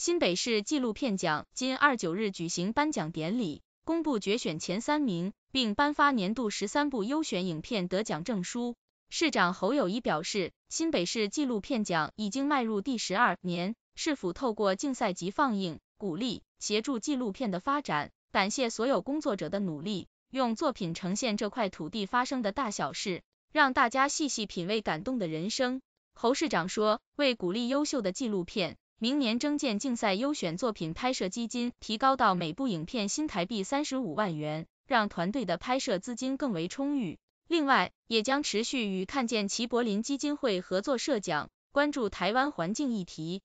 新北市纪录片奖今二九日举行颁奖典礼，公布决选前三名，并颁发年度十三部优选影片得奖证书。市长侯友谊表示，新北市纪录片奖已经迈入第十二年，市府透过竞赛及放映，鼓励协助纪录片的发展，感谢所有工作者的努力，用作品呈现这块土地发生的大小事，让大家细细品味感动的人生。侯市长说，为鼓励优秀的纪录片。明年征建竞赛优选作品拍摄基金提高到每部影片新台币三十五万元，让团队的拍摄资金更为充裕。另外，也将持续与看见齐柏林基金会合作设奖，关注台湾环境议题。